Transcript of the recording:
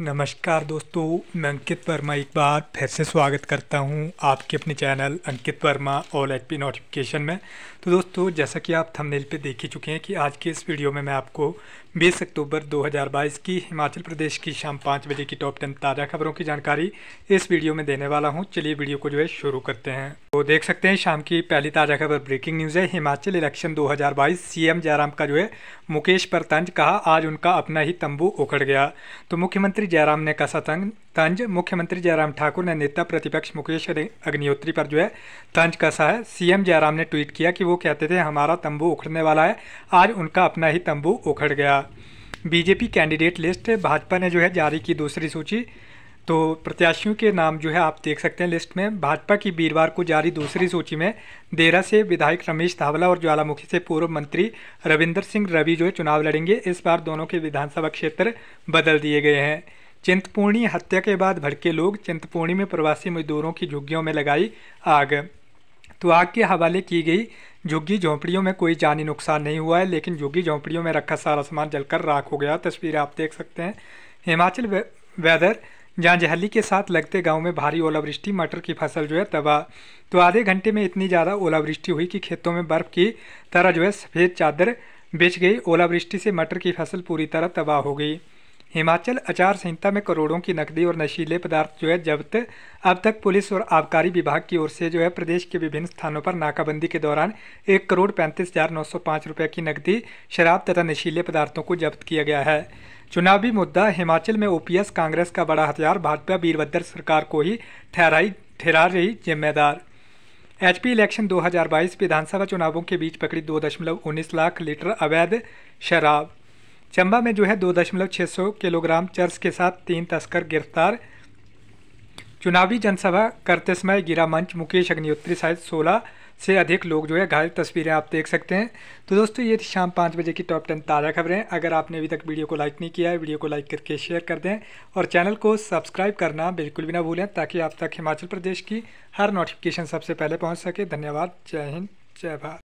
नमस्कार दोस्तों मैं अंकित वर्मा एक बार फिर से स्वागत करता हूं आपके अपने channel Ankit Verma all H P notification में तो दोस्तों जैसा कि आप थंबनेल पे देख ही चुके हैं कि आज के इस वीडियो में मैं आपको बीस अक्टूबर 2022 की हिमाचल प्रदेश की शाम पाँच बजे की टॉप टेन ताज़ा खबरों की जानकारी इस वीडियो में देने वाला हूं चलिए वीडियो को जो है शुरू करते हैं तो देख सकते हैं शाम की पहली ताज़ा खबर ब्रेकिंग न्यूज़ है हिमाचल इलेक्शन 2022 सीएम जयराम का जो है मुकेश पर तंज कहा आज उनका अपना ही तंबू उखड़ गया तो मुख्यमंत्री जयराम ने कसा तंज तंज मुख्यमंत्री जयराम ठाकुर ने नेता प्रतिपक्ष मुकेश अग्निहोत्री पर जो है तंज कसा है सीएम जयराम ने ट्वीट किया कि वो कहते थे हमारा तंबू उखड़ने वाला है आज उनका अपना ही तंबू उखड़ गया बीजेपी कैंडिडेट लिस्ट भाजपा ने जो है जारी की दूसरी सूची तो प्रत्याशियों के नाम जो है आप देख सकते हैं लिस्ट में भाजपा की वीरवार को जारी दूसरी सूची में देरा से विधायक रमेश धावला और ज्वालामुखी से पूर्व मंत्री रविंदर सिंह रवि जो है चुनाव लड़ेंगे इस बार दोनों के विधानसभा क्षेत्र बदल दिए गए हैं चिंतपूर्णी हत्या के बाद भड़के लोग चिंतपूर्णी में प्रवासी मजदूरों की झुग्गियों में लगाई आग तो आग के हवाले की गई झुग्गी झोंपड़ियों में कोई जानी नुकसान नहीं हुआ है लेकिन झुग्गी झोंपड़ियों में रखा सारा सामान जलकर राख हो गया तस्वीर आप देख सकते हैं हिमाचल वे, वेदर जहली के साथ लगते गांव में भारी ओलावृष्टि मटर की फसल जो है तबाह तो आधे घंटे में इतनी ज़्यादा ओलावृष्टि हुई कि खेतों में बर्फ़ की तरह जो है सफ़ेद चादर बेच गई ओलावृष्टि से मटर की फसल पूरी तरह तबाह हो गई हिमाचल आचार संहिता में करोड़ों की नकदी और नशीले पदार्थ जो है जब्त अब तक पुलिस और आबकारी विभाग की ओर से जो है प्रदेश के विभिन्न स्थानों पर नाकाबंदी के दौरान एक करोड़ पैंतीस हज़ार नौ सौ पाँच रुपये की नकदी शराब तथा नशीले पदार्थों को जब्त किया गया है चुनावी मुद्दा हिमाचल में ओपीएस कांग्रेस का बड़ा हथियार भाजपा वीरभद्र सरकार को ही ठहराई ठहरा रही जिम्मेदार एचपी इलेक्शन 2022 विधानसभा चुनावों के बीच पकड़ी उन्नीस लाख लीटर अवैध शराब चंबा में जो है दो दशमलव छः सौ किलोग्राम चर्स के साथ तीन तस्कर गिरफ्तार चुनावी जनसभा करते समय गिरा मंच मुकेश अग्निहोत्री सहित सोलह से अधिक लोग जो है घायल तस्वीरें आप देख सकते हैं तो दोस्तों ये थी शाम पाँच बजे की टॉप टेन ताज़ा खबरें अगर आपने अभी तक वीडियो को लाइक नहीं किया है वीडियो को लाइक करके शेयर कर दें और चैनल को सब्सक्राइब करना बिल्कुल भी ना भूलें ताकि आप तक हिमाचल प्रदेश की हर नोटिफिकेशन सबसे पहले पहुँच सके धन्यवाद जय हिंद जय भारत